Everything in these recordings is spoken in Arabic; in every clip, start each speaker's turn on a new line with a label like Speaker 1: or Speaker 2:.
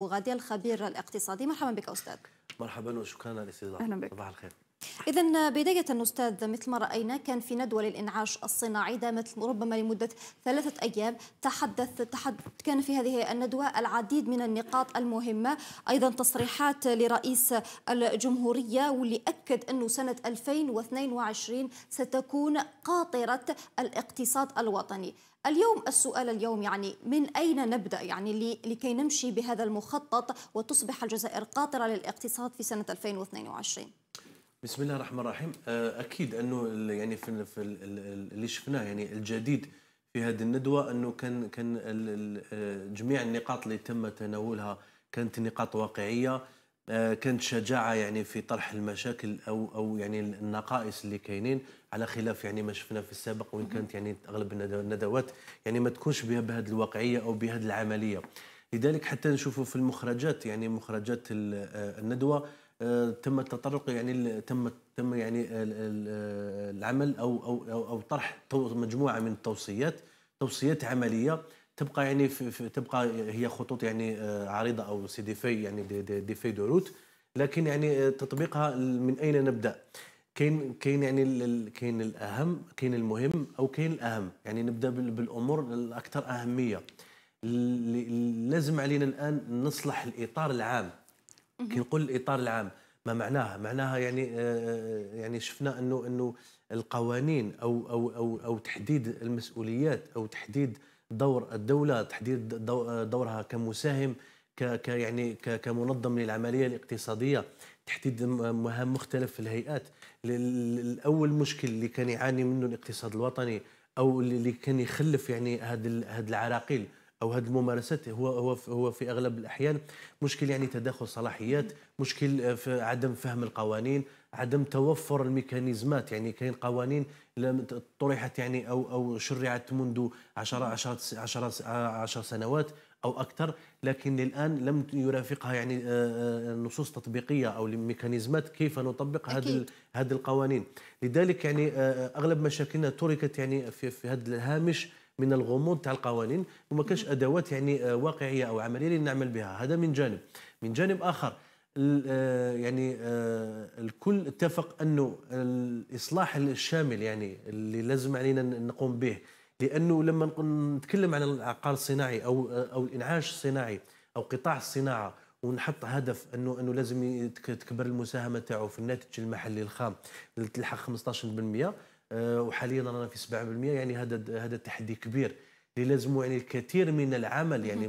Speaker 1: وغادي الخبير الاقتصادي مرحبا بك استاذ
Speaker 2: مرحبا وشكرا على الاستضافه اهلا بك صباح الخير
Speaker 1: إذا بداية أستاذ مثل ما رأينا كان في ندوة للإنعاش الصناعي دامت ربما لمدة ثلاثة أيام تحدث تحد كان في هذه الندوة العديد من النقاط المهمة أيضا تصريحات لرئيس الجمهورية واللي أكد أنه سنة 2022 ستكون قاطرة الاقتصاد الوطني اليوم السؤال اليوم يعني من أين نبدأ يعني لكي نمشي بهذا المخطط وتصبح الجزائر قاطرة للاقتصاد في سنة 2022
Speaker 2: بسم الله الرحمن الرحيم آه، اكيد انه يعني في, اللي شفناه يعني الجديد في هذه الندوه انه كان كان آه، جميع النقاط اللي تم تناولها كانت نقاط واقعيه آه، كانت شجاعه يعني في طرح المشاكل او او يعني النقائص اللي كاينين على خلاف يعني ما شفنا في السابق وان كانت يعني اغلب الندوات يعني ما تكونش بهذه الواقعيه او بهذه العمليه لذلك حتى نشوفوا في المخرجات يعني مخرجات آه، الندوه آه، تم التطرق يعني تم تم يعني آه، العمل او او او طرح مجموعه من التوصيات توصيات عمليه تبقى يعني في في تبقى هي خطوط يعني عريضه او سي دي في يعني دي, دي, دي في دروت لكن يعني تطبيقها من اين نبدا؟ كاين كاين يعني كاين الاهم كاين المهم او كاين الاهم يعني نبدا بالامور الاكثر اهميه لازم علينا الان نصلح الاطار العام كي نقول الاطار العام ما معناها معناها يعني آه،, آه يعني شفنا انه انه القوانين او او او او تحديد المسؤوليات او تحديد دور الدوله تحديد دورها كمساهم ك يعني كمنظم للعمليه الاقتصاديه تحديد مهام مختلف الهيئات الاول مشكل اللي كان يعاني منه الاقتصاد الوطني او اللي كان يخلف يعني هذه هاد العراقيل او هذه الممارسات هو هو هو في اغلب الاحيان مشكل يعني تداخل صلاحيات مشكل في عدم فهم القوانين عدم توفر الميكانيزمات يعني كاين قوانين لم طرحت يعني او او شرعت منذ 10 10 10 سنوات او اكثر لكن الان لم يرافقها يعني آه، آه، نصوص تطبيقيه او ميكانيزمات كيف نطبق هذه هذه القوانين لذلك يعني آه، اغلب مشاكلنا تركت يعني في, في هذا الهامش من الغموض تاع القوانين وما كانش ادوات يعني واقعيه او عمليه لنعمل بها هذا من جانب من جانب اخر يعني الكل اتفق انه الاصلاح الشامل يعني اللي لازم علينا نقوم به لانه لما نتكلم عن العقار الصناعي او او الانعاش الصناعي او قطاع الصناعه ونحط هدف انه انه لازم تكبر المساهمه تاعو في الناتج المحلي الخام تلحق 15% آه، وحاليا رانا في 7% يعني هذا هذا تحدي كبير اللي لازم يعني الكثير من العمل يعني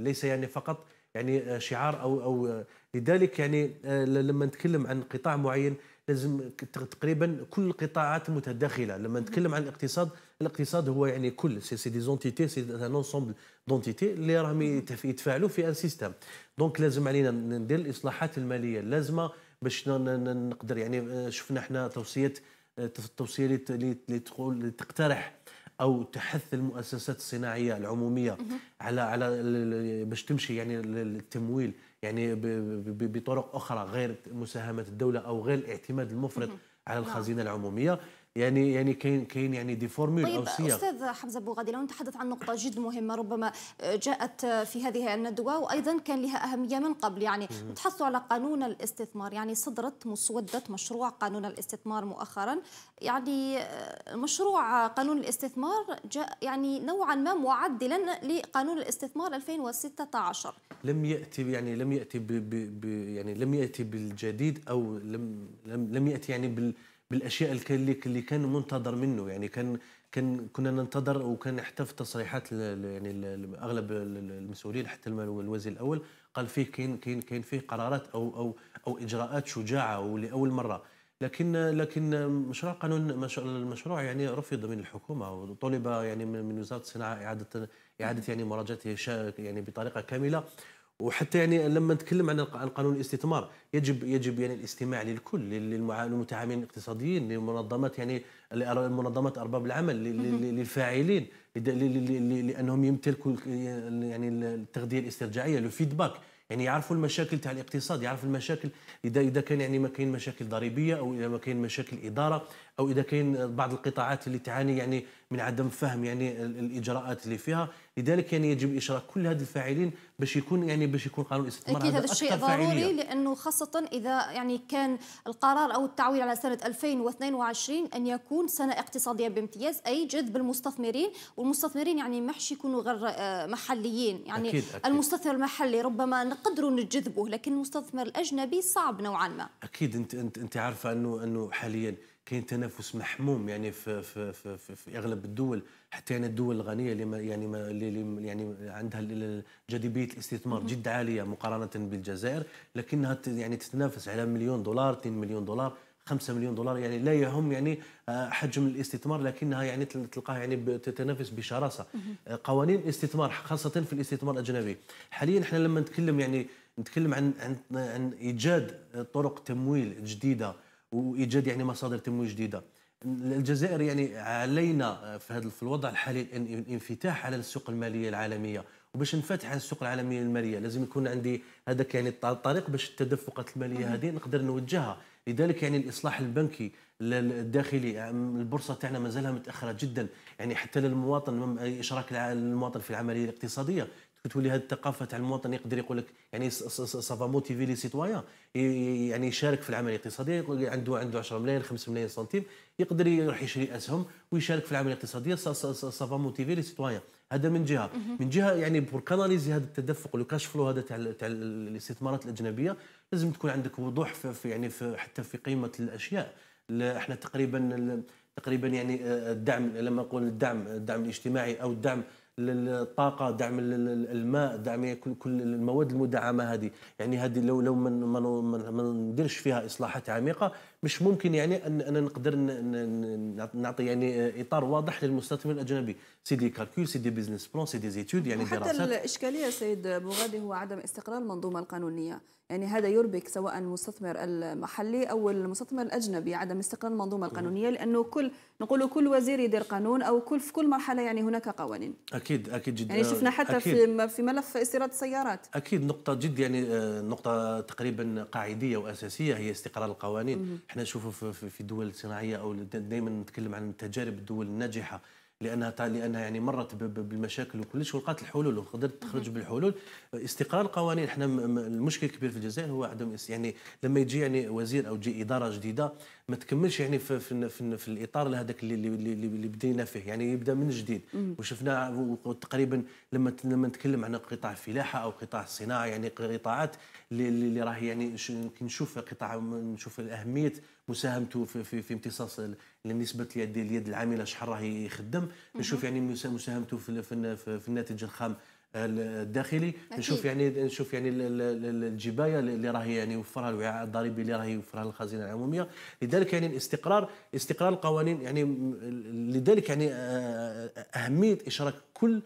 Speaker 2: ليس يعني فقط يعني آه، شعار او او آه، لذلك يعني لما نتكلم عن قطاع معين لازم تقريبا كل القطاعات متداخله لما نتكلم عن الاقتصاد الاقتصاد هو يعني كل سي دي زونتيتي سي ان انسومبل دونتيتي اللي راهم يتفاعلوا في ان سيستم دونك لازم علينا ندير الاصلاحات الماليه اللازمه باش نقدر يعني آه، شفنا احنا توصيه آه، التوصيه اللي تقول تقترح او تحث المؤسسات الصناعيه العموميه على على باش تمشي يعني التمويل يعني بطرق اخرى غير مساهمه الدوله او غير الاعتماد المفرط على نعم. الخزينه العموميه يعني يعني كاين كاين يعني دي فورمول طيب او صيغ استاذ
Speaker 1: حمزه غادي لو نتحدث عن نقطه جد مهمه ربما آه، جاءت آه، في هذه الندوه وايضا كان لها اهميه من قبل يعني تحصلوا على قانون الاستثمار يعني صدرت مسوده مشروع قانون الاستثمار مؤخرا يعني آه، مشروع قانون الاستثمار جاء يعني نوعا ما معدلا لقانون الاستثمار 2016
Speaker 2: لم ياتي يعني لم ياتي ب ب ب يعني لم ياتي بالجديد او لم لم, لم ياتي يعني بال بالاشياء اللي اللي كان منتظر منه يعني كان كان كنا ننتظر وكان حتى في تصريحات يعني اغلب المسؤولين حتى الوزير الاول قال فيه كاين كاين كاين فيه قرارات او او او اجراءات شجاعه ولاول مره لكن لكن مشروع قانون المشروع يعني رفض من الحكومه وطلب يعني من وزاره الصناعه اعاده اعاده يعني مراجعته يعني بطريقه كامله وحتى يعني لما نتكلم عن قانون الاستثمار يجب يجب يعني الاستماع للكل للمتعاملين الاقتصاديين للمنظمات يعني المنظمات ارباب العمل للفاعلين لانهم يمتلكوا يعني التغذيه الاسترجاعيه لو فيدباك يعني يعرفوا المشاكل تاع الاقتصاد يعرفوا المشاكل اذا اذا كان يعني ما كاين مشاكل ضريبيه او اذا ما كاين مشاكل اداره او اذا كاين بعض القطاعات اللي تعاني يعني من عدم فهم يعني الاجراءات اللي فيها لذلك يعني يجب اشراك كل هذه الفاعلين باش يكون يعني باش يكون قانون
Speaker 1: الاستثمار اكيد هذا الشيء ضروري فاعلية. لانه خاصه اذا يعني كان القرار او التعويل على سنه 2022 ان يكون سنه اقتصاديه بامتياز اي جذب المستثمرين والمستثمرين يعني ماحش يكونوا غير آه، محليين يعني أكيد أكيد. المستثمر المحلي ربما نقدروا نجذبه لكن المستثمر الاجنبي صعب نوعا ما
Speaker 2: اكيد انت انت, انت عارفه انه انه حاليا كاين تنافس محموم يعني في, في, في, في, في اغلب الدول حتى يعني الدول الغنيه اللي ما يعني ما اللي يعني عندها جاذبيه الاستثمار جد عاليه مقارنه بالجزائر لكنها يعني تتنافس على مليون دولار 2 مليون دولار 5 مليون دولار يعني لا يهم يعني آه، حجم الاستثمار لكنها يعني تلقاها يعني تتنافس بشراسه آه، قوانين الاستثمار خاصه في الاستثمار الاجنبي حاليا احنا لما نتكلم يعني نتكلم عن عن عن ايجاد طرق تمويل جديده وايجاد يعني مصادر تمويل جديده الجزائر يعني علينا في هذا في الوضع الحالي الانفتاح على السوق الماليه العالميه وباش نفتح على السوق العالميه الماليه لازم يكون عندي هذاك يعني الطريق باش التدفقات الماليه هذه نقدر نوجهها لذلك يعني الاصلاح البنكي الداخلي البورصه تاعنا مازالها متاخره جدا يعني حتى للمواطن اشراك المواطن في العمليه الاقتصاديه تولي هذه الثقافه تاع المواطن يقدر يقول لك يعني سافا موتيفي لي سيتوايان يعني يشارك في العمل الاقتصادي عنده عنده 10 ملايين 5 ملايين سنتيم يقدر يروح يشري اسهم ويشارك في العمل الاقتصادي سافا موتيفي لي سيتوايان هذا من جهه من جهه يعني بور كاناليزي هذا التدفق والكاش فلو هذا تاع تاع الاستثمارات الاجنبيه لازم تكون عندك وضوح في يعني في حتى في قيمه الاشياء احنا تقريبا تقريبا يعني آه، الدعم لما نقول الدعم الدعم الاجتماعي او الدعم للطاقه دعم الماء دعم كل المواد المدعمه هذه يعني هذه لو لو ما نديرش فيها اصلاحات عميقه مش ممكن يعني ان انا نقدر نعطي يعني اطار واضح للمستثمر الاجنبي سي دي كالكول سي دي بيزنس بلان سي دي زيتود يعني حتى دراسات حتى
Speaker 1: الاشكاليه سيد بوغادي هو عدم استقرار المنظومه القانونيه يعني هذا يربك سواء المستثمر المحلي او المستثمر الاجنبي عدم استقرار المنظومه القانونيه لانه كل نقولوا كل وزير يدير قانون او كل في كل مرحله يعني هناك قوانين
Speaker 2: اكيد اكيد جدا يعني شفنا حتى أكيد. في
Speaker 1: في ملف استيراد السيارات
Speaker 2: اكيد نقطه جد يعني آه، نقطه تقريبا قاعديه واساسيه هي استقرار القوانين احنا نشوفه في الدول الصناعيه او دائما نتكلم عن تجارب الدول الناجحه لانها لانها يعني مرت بالمشاكل وكلش ولقات الحلول وقدرت تخرج بالحلول استقرار القوانين احنا المشكل الكبير في الجزائر هو عدم يعني لما يجي يعني وزير او تجي اداره جديده ما تكملش يعني في في, في, في الاطار هذاك اللي اللي اللي بدينا فيه يعني يبدا من جديد وشفنا تقريبا لما لما نتكلم عن قطاع الفلاحه او قطاع الصناعه يعني قطاعات اللي, اللي راهي يعني نشوف قطاع نشوف اهميه مساهمته في, في, في امتصاص نسبه اليد اليد العامله شحال راهي يخدم نشوف يعني مساهمته في, في, في الناتج الخام الداخلي أكيد. نشوف يعني نشوف يعني الجبايه اللي راهي يعني يوفرها الوعاء الضريبي اللي راهي يوفرها الخزينه العموميه لذلك يعني الاستقرار استقرار القوانين يعني لذلك يعني آه، آه، اهميه اشراك كل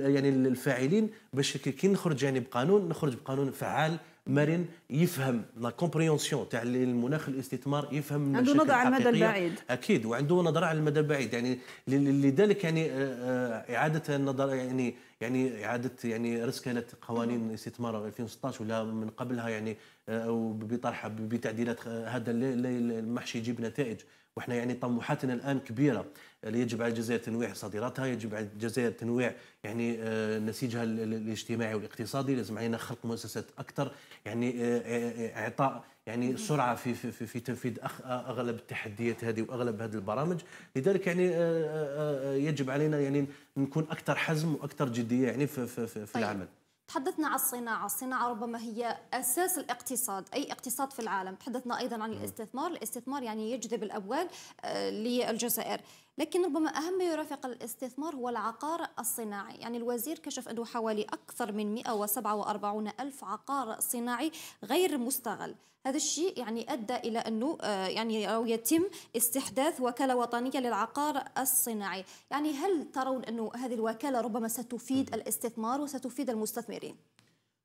Speaker 2: يعني الفاعلين باش كي نخرج يعني بقانون نخرج بقانون فعال مرن يفهم لا كومبريونسيون تاع المناخ الاستثمار يفهم عنده نظره على المدى البعيد اكيد وعنده نظره على المدى البعيد يعني لذلك يعني آه، آه، اعاده النظر يعني يعني اعاده يعني رس كانت قوانين الاستثمار 2016 ولا من قبلها يعني آه، او بطرحها بتعديلات هذا المحشي يجيب نتائج واحنا يعني طموحاتنا الان كبيره يجب على الجزائر تنويع صادراتها يجب على الجزائر تنويع يعني آه، نسيجها الاجتماعي والاقتصادي لازم علينا خلق مؤسسات اكثر يعني آه، آه، اعطاء يعني سرعه في في في, في تنفيذ اغلب التحديات هذه واغلب هذه البرامج لذلك يعني يجب علينا يعني نكون اكثر حزم واكثر جديه يعني في في, في, في طيب. العمل
Speaker 1: تحدثنا عن الصناعة الصناعة ربما هي أساس الاقتصاد أي اقتصاد في العالم تحدثنا أيضا عن نعم. الاستثمار الاستثمار يعني يجذب الأموال آه، للجزائر لكن ربما أهم ما يرافق الاستثمار هو العقار الصناعي يعني الوزير كشف أنه حوالي أكثر من 147 ألف عقار صناعي غير مستغل هذا الشيء يعني أدى إلى أنه آه، يعني أو يتم استحداث وكالة وطنية للعقار الصناعي يعني هل ترون أنه هذه الوكالة ربما ستفيد الاستثمار وستفيد المستثمرين؟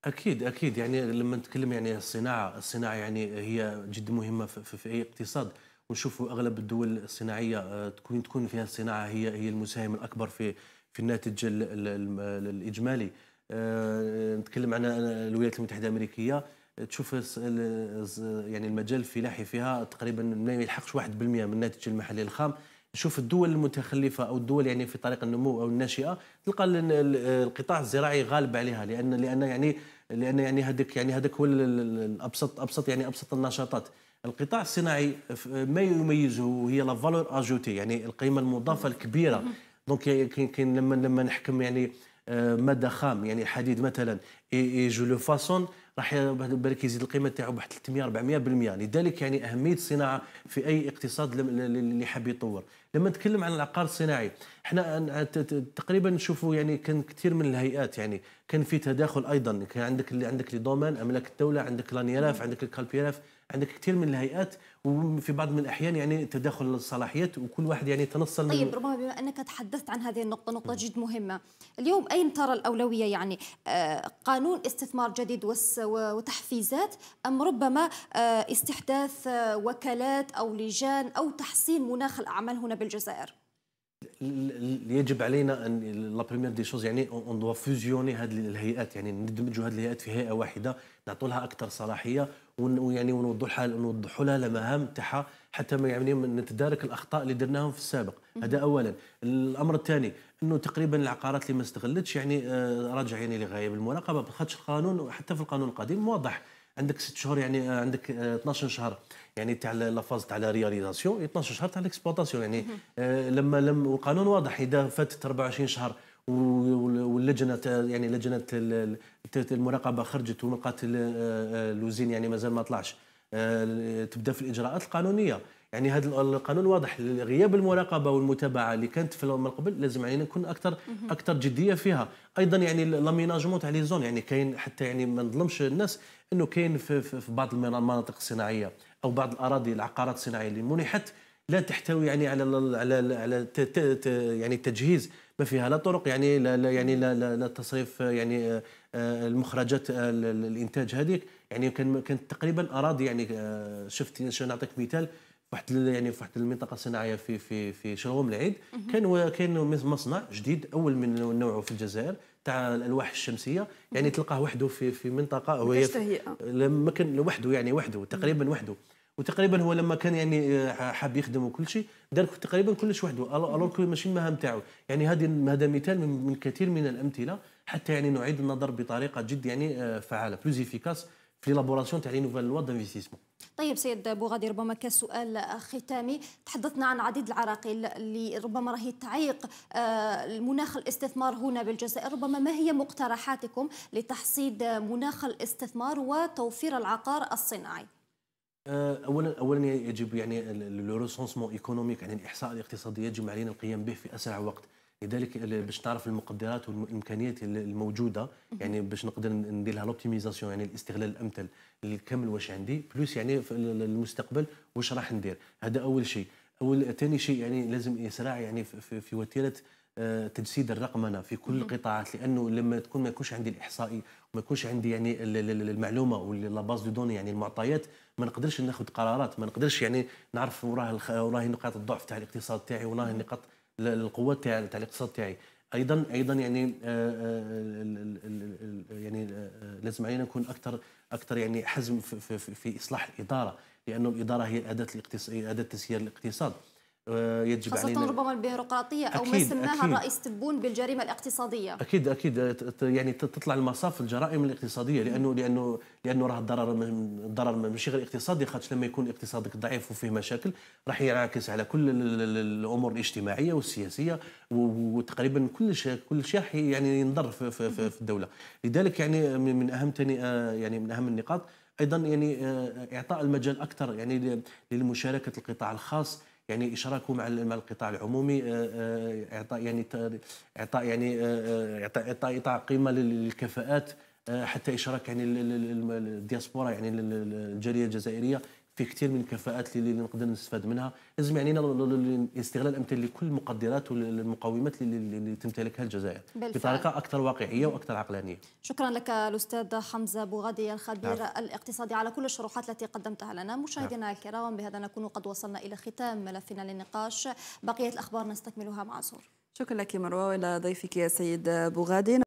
Speaker 2: اكيد اكيد يعني لما نتكلم يعني الصناعه الصناعه يعني هي جد مهمه في, في اي اقتصاد ونشوفوا اغلب الدول الصناعيه آه، تكون تكون فيها الصناعه هي هي المساهم الاكبر في في الناتج الاجمالي آه، نتكلم عن الولايات المتحده الامريكيه تشوف يعني المجال الفلاحي فيها تقريبا ما يلحقش 1% من الناتج المحلي الخام نشوف الدول المتخلفه او الدول يعني في طريق النمو او الناشئه تلقى القطاع الزراعي غالب عليها لان لان يعني لان يعني هذاك يعني هذاك هو الابسط ابسط يعني ابسط النشاطات القطاع الصناعي ما يميزه هي لا فالور اجوتي يعني القيمه المضافه الكبيره دونك كاين لما لما نحكم يعني آه، ماده خام يعني حديد مثلا اي جو لو فاسون راح بالك يزيد القيمه تاعو بواحد 300 400% لذلك يعني اهميه الصناعه في اي اقتصاد اللي حاب يطور لما نتكلم عن العقار الصناعي احنا تقريبا نشوفوا يعني كان كثير من الهيئات يعني كان في تداخل ايضا كان عندك اللي عندك لي دومين املاك الدوله عندك لانيراف عندك الكالبيراف عندك كثير من الهيئات وفي بعض من الاحيان يعني تداخل الصلاحيات وكل واحد يعني يتنصل طيب ربما
Speaker 1: بما انك تحدثت عن هذه النقطه نقطه نعم. جد مهمه اليوم اين ترى الاولويه يعني آه، قانون استثمار جديد وتحفيزات ام ربما آه، استحداث آه، وكالات او لجان او تحسين مناخ الاعمال هنا بالجزائر
Speaker 2: يجب علينا ان لا بريمير دي شوز يعني اون دو فوزيوني هذه الهيئات يعني ندمجوا هذه الهيئات في هيئه واحده نعطوا لها اكثر صلاحيه ويعني ونوضحوا لها نوضحوا لها المهام تاعها حتى ما يعني نتدارك الاخطاء اللي درناهم في السابق هذا اولا الامر الثاني انه تقريبا العقارات اللي ما استغلتش يعني آه، راجع يعني لغايه المراقبه بخدش القانون وحتى في القانون القديم واضح عندك ست شهور يعني عندك 12 آه، شهر يعني تاع لا فاز تاع لا رياليزاسيون 12 شهر تاع ليكسبلوطاسيون يعني لما آه، لم القانون واضح اذا فاتت 24 شهر واللجنه يعني لجنه المراقبه خرجت ولقات آه، الوزين يعني مازال ما طلعش آه، تبدا في الاجراءات القانونيه يعني هذا القانون واضح غياب المراقبه والمتابعه اللي كانت في من قبل لازم علينا يعني نكون اكثر اكثر جديه فيها ايضا يعني لاميناجمون تاع لي زون يعني كاين حتى يعني ما نظلمش الناس انه كاين في, في بعض المناطق الصناعيه او بعض الاراضي العقارات الصناعيه اللي منحت لا تحتوي يعني على على على يعني التجهيز ما فيها لا طرق يعني لا, يعني لا, لا, لا تصريف آه، يعني آه، آه، المخرجات الانتاج هذيك يعني كان كانت تقريبا اراضي يعني شفت نعطيك مثال واحد يعني في واحد المنطقه الصناعيه في في في شلغوم العيد كان كان مصنع جديد اول من نوعه في الجزائر تاع الالواح الشمسيه يعني تلقاه وحده في في منطقه وهي ما كان لوحده يعني وحده تقريبا وحده وتقريبا هو لما كان يعني آه، حاب يخدم وكل شيء دار تقريبا كلش وحده كل ماشي المهام تاعو يعني هذه هذا مثال من كثير من الامثله حتى يعني نعيد النظر بطريقه جد يعني آه، فعاله بلوز افيكاس في لابوراسيون تاع لي نوفال لوا دانفيستيسمون
Speaker 1: طيب سيد بوغادي ربما كسؤال ختامي تحدثنا عن عديد العراقيل اللي ربما راهي تعيق المناخ آه، الاستثمار هنا بالجزائر ربما ما هي مقترحاتكم لتحصيد مناخ الاستثمار وتوفير العقار الصناعي
Speaker 2: آه، اولا اولا يجب يعني لو ريسونسمون ايكونوميك يعني الاحصاء الاقتصادي يجب علينا القيام به في اسرع وقت لذلك باش نعرف المقدرات والامكانيات الموجوده يعني باش نقدر ندير لها لوبتيميزاسيون يعني الاستغلال الامثل للكم واش عندي بلوس يعني في المستقبل واش راح ندير هذا اول شيء اول ثاني شيء يعني لازم اسراع يعني في, في وتيره آه، تجسيد الرقمنه في كل القطاعات لانه لما تكون ما يكونش عندي الاحصائي وما يكونش عندي يعني المعلومه ولا باز دو دوني يعني المعطيات ما نقدرش ناخذ قرارات ما نقدرش يعني نعرف وراه وراه نقاط الضعف تاع الاقتصاد تاعي وراه نقاط القوات تاع تاع الاقتصاد تاعي ايضا ايضا يعني آه، آه، يعني لازم علينا نكون اكثر اكثر يعني حزم في, في, في اصلاح الاداره لانه الاداره هي اداه الاقتصاد اداه تسيير الاقتصاد آه، يجب خاصة علينا ربما
Speaker 1: البيروقراطية أو ما سماها الرئيس تبون بالجريمة الاقتصادية
Speaker 2: أكيد أكيد آه، يعني تطلع المصاف الجرائم الاقتصادية لأنه لأنه لأنه راه الضرر الضرر ماشي غير اقتصادي خاطر لما يكون اقتصادك ضعيف وفيه مشاكل راح ينعكس على كل الأمور الاجتماعية والسياسية وتقريبا كل شيء كل شيء راح يعني ينضر في, في, في, في الدولة لذلك يعني من أهم تاني آه، يعني من أهم النقاط أيضا يعني إعطاء المجال أكثر يعني لمشاركة القطاع الخاص يعني اشراكه مع القطاع العمومي آه، آه، اعطاء يعني اعطاء يعني آه، اعطاء اعطاء قيمه للكفاءات حتى اشراك يعني الدياسبورا يعني الجاليه الجزائريه فيه كثير من الكفاءات اللي نقدر نستفاد منها لازم يعنينا استغلال امثال لكل المقدرات والمقومات اللي, اللي تمتلكها الجزائر بالفعل. بطريقه اكثر واقعيه واكثر عقلانيه
Speaker 1: شكرا لك الاستاذ حمزه بوغادي الخبير نعم. الاقتصادي على كل الشروحات التي قدمتها لنا نعم. مشاهدينا نعم. الكرام بهذا نكون قد وصلنا الى ختام ملفنا للنقاش بقيه الاخبار نستكملها مع زور شكرا لك مروه ولضيفك ضيفك يا سيد بوغادي